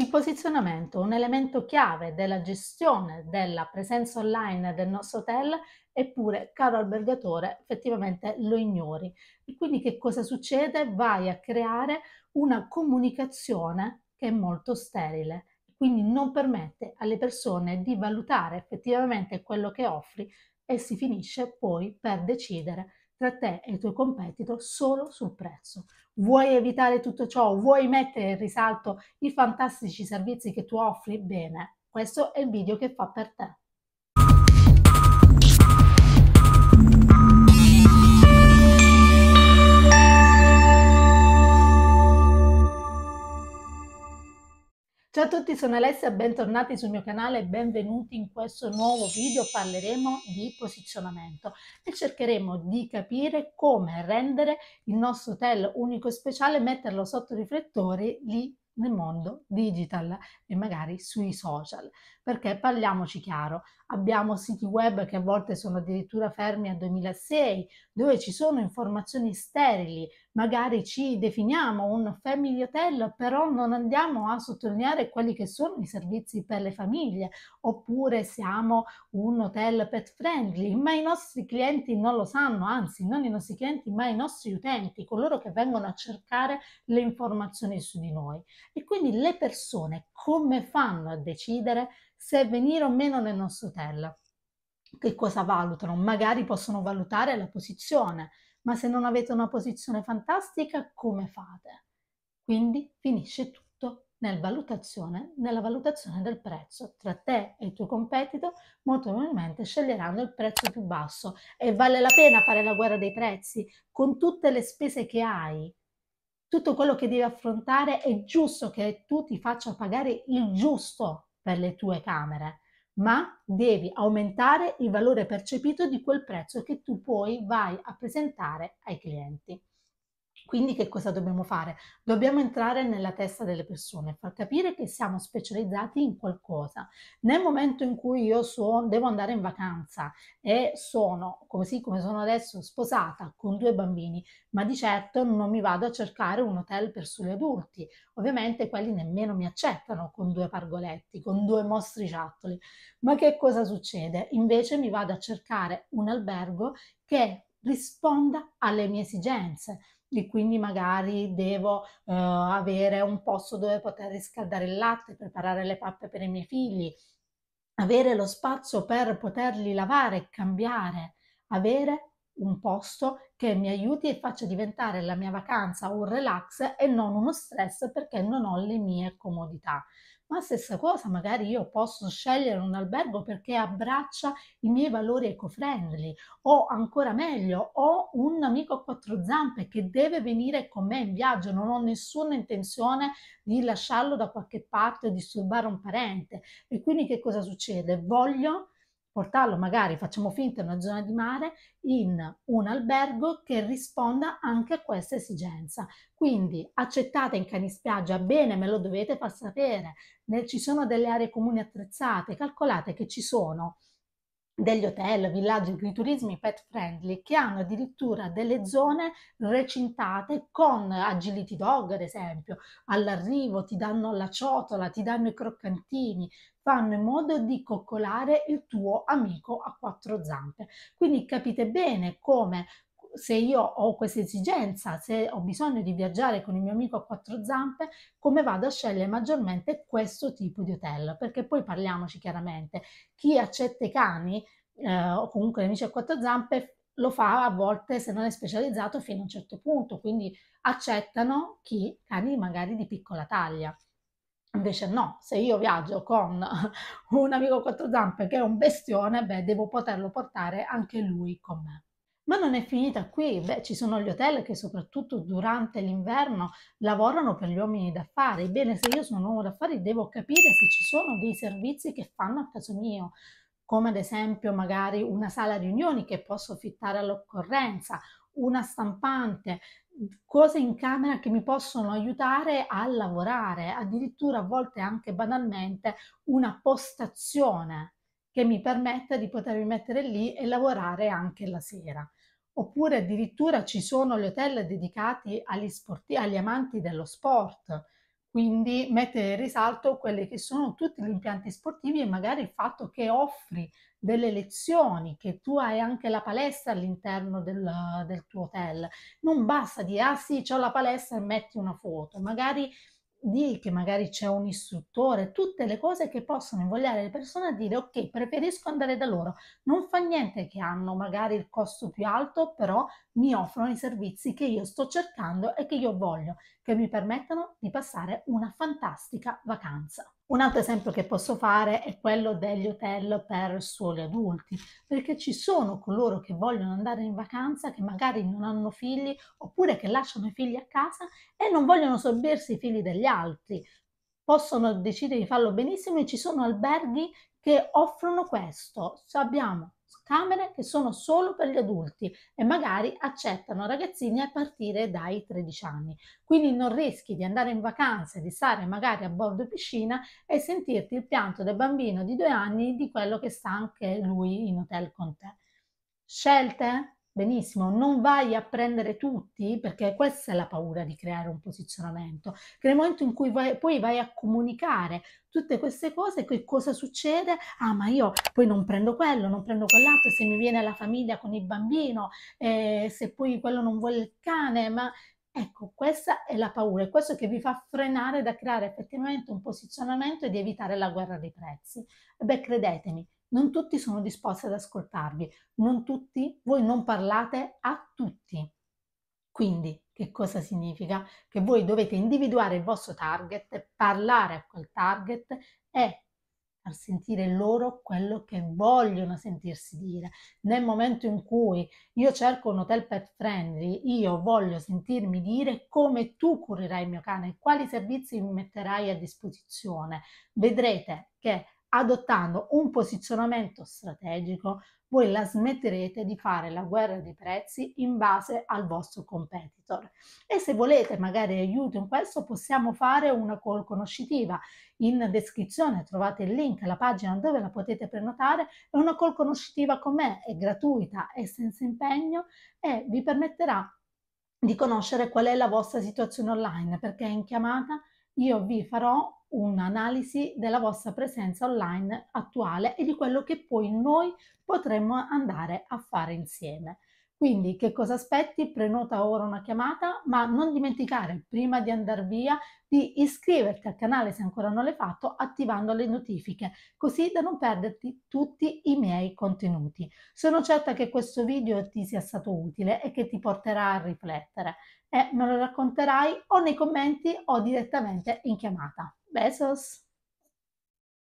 Il posizionamento è un elemento chiave della gestione della presenza online del nostro hotel, eppure, caro albergatore, effettivamente lo ignori. E quindi che cosa succede? Vai a creare una comunicazione che è molto sterile, quindi non permette alle persone di valutare effettivamente quello che offri e si finisce poi per decidere tra te e i tuoi competitor solo sul prezzo. Vuoi evitare tutto ciò? Vuoi mettere in risalto i fantastici servizi che tu offri? Bene, questo è il video che fa per te. Ciao a tutti, sono Alessia, bentornati sul mio canale e benvenuti in questo nuovo video. Parleremo di posizionamento e cercheremo di capire come rendere il nostro hotel unico e speciale, metterlo sotto i riflettori lì nel mondo digital e magari sui social. Perché parliamoci chiaro, abbiamo siti web che a volte sono addirittura fermi a 2006, dove ci sono informazioni sterili, magari ci definiamo un family hotel, però non andiamo a sottolineare quelli che sono i servizi per le famiglie, oppure siamo un hotel pet friendly, ma i nostri clienti non lo sanno, anzi non i nostri clienti, ma i nostri utenti, coloro che vengono a cercare le informazioni su di noi. E quindi le persone come fanno a decidere se venire o meno nel nostro hotel? Che cosa valutano? Magari possono valutare la posizione, ma se non avete una posizione fantastica come fate? Quindi finisce tutto nel valutazione, nella valutazione del prezzo. Tra te e il tuo competitor molto probabilmente sceglieranno il prezzo più basso e vale la pena fare la guerra dei prezzi con tutte le spese che hai. Tutto quello che devi affrontare è giusto che tu ti faccia pagare il giusto per le tue camere ma devi aumentare il valore percepito di quel prezzo che tu poi vai a presentare ai clienti. Quindi che cosa dobbiamo fare? Dobbiamo entrare nella testa delle persone, far capire che siamo specializzati in qualcosa. Nel momento in cui io sono, devo andare in vacanza e sono, così come sono adesso, sposata con due bambini, ma di certo non mi vado a cercare un hotel per soli adulti. Ovviamente quelli nemmeno mi accettano con due pargoletti, con due mostri mostriciattoli. Ma che cosa succede? Invece mi vado a cercare un albergo che risponda alle mie esigenze e quindi magari devo eh, avere un posto dove poter riscaldare il latte, preparare le pappe per i miei figli, avere lo spazio per poterli lavare e cambiare, avere un posto che mi aiuti e faccia diventare la mia vacanza un relax e non uno stress perché non ho le mie comodità ma stessa cosa, magari io posso scegliere un albergo perché abbraccia i miei valori eco-friendly o ancora meglio, ho un amico a quattro zampe che deve venire con me in viaggio, non ho nessuna intenzione di lasciarlo da qualche parte o disturbare un parente e quindi che cosa succede? Voglio portarlo magari, facciamo finta, in una zona di mare, in un albergo che risponda anche a questa esigenza. Quindi accettate in cani spiaggia, bene, me lo dovete far sapere, ci sono delle aree comuni attrezzate, calcolate che ci sono degli hotel, villaggi di turismi pet friendly che hanno addirittura delle zone recintate con agility dog ad esempio all'arrivo ti danno la ciotola ti danno i croccantini fanno in modo di coccolare il tuo amico a quattro zampe quindi capite bene come se io ho questa esigenza, se ho bisogno di viaggiare con il mio amico a quattro zampe, come vado a scegliere maggiormente questo tipo di hotel? Perché poi parliamoci chiaramente, chi accetta i cani eh, o comunque gli amici a quattro zampe lo fa a volte se non è specializzato fino a un certo punto, quindi accettano chi cani magari di piccola taglia. Invece no, se io viaggio con un amico a quattro zampe che è un bestione, beh, devo poterlo portare anche lui con me. Ma non è finita qui, Beh, ci sono gli hotel che soprattutto durante l'inverno lavorano per gli uomini d'affari. Ebbene, se io sono un uomo d'affari devo capire se ci sono dei servizi che fanno a caso mio, come ad esempio magari una sala riunioni che posso affittare all'occorrenza, una stampante, cose in camera che mi possono aiutare a lavorare, addirittura a volte anche banalmente una postazione che mi permetta di potermi mettere lì e lavorare anche la sera oppure addirittura ci sono gli hotel dedicati agli, sporti- agli amanti dello sport, quindi mettere in risalto quelli che sono tutti gli impianti sportivi e magari il fatto che offri delle lezioni, che tu hai anche la palestra all'interno del, del tuo hotel. Non basta dire, ah sì, c'ho la palestra e metti una foto, magari di che magari c'è un istruttore, tutte le cose che possono invogliare le persone a dire ok, preferisco andare da loro. Non fa niente che hanno magari il costo più alto, però mi offrono i servizi che io sto cercando e che io voglio, che mi permettano di passare una fantastica vacanza. Un altro esempio che posso fare è quello degli hotel per soli adulti, perché ci sono coloro che vogliono andare in vacanza, che magari non hanno figli oppure che lasciano i figli a casa e non vogliono sorbirsi i figli degli altri. Possono decidere di farlo benissimo e ci sono alberghi che offrono questo. Se abbiamo camere che sono solo per gli adulti e magari accettano ragazzini a partire dai 13 anni. Quindi non rischi di andare in vacanza, di stare magari a bordo piscina e sentirti il pianto del bambino di due anni di quello che sta anche lui in hotel con te. Scelte? Benissimo, non vai a prendere tutti perché questa è la paura di creare un posizionamento, che nel momento in cui vai, poi vai a comunicare tutte queste cose, che cosa succede? Ah, ma io poi non prendo quello, non prendo quell'altro, se mi viene la famiglia con il bambino, eh, se poi quello non vuole il cane, ma Ecco, questa è la paura, è questo che vi fa frenare da creare effettivamente un posizionamento e di evitare la guerra dei prezzi. Beh, credetemi, non tutti sono disposti ad ascoltarvi, non tutti, voi non parlate a tutti. Quindi, che cosa significa? Che voi dovete individuare il vostro target, parlare a quel target e far sentire loro quello che vogliono sentirsi dire. Nel momento in cui io cerco un hotel pet friendly, io voglio sentirmi dire come tu curerai il mio cane, quali servizi mi metterai a disposizione. Vedrete che adottando un posizionamento strategico, voi la smetterete di fare la guerra dei prezzi in base al vostro competitor. E se volete magari aiuto in questo, possiamo fare una call conoscitiva. In descrizione trovate il link alla pagina dove la potete prenotare. È una call conoscitiva con me, è gratuita e senza impegno e vi permetterà di conoscere qual è la vostra situazione online perché in chiamata io vi farò un'analisi della vostra presenza online attuale e di quello che poi noi potremmo andare a fare insieme. Quindi che cosa aspetti? Prenota ora una chiamata, ma non dimenticare prima di andare via di iscriverti al canale se ancora non l'hai fatto attivando le notifiche, così da non perderti tutti i miei contenuti. Sono certa che questo video ti sia stato utile e che ti porterà a riflettere e me lo racconterai o nei commenti o direttamente in chiamata. Besos!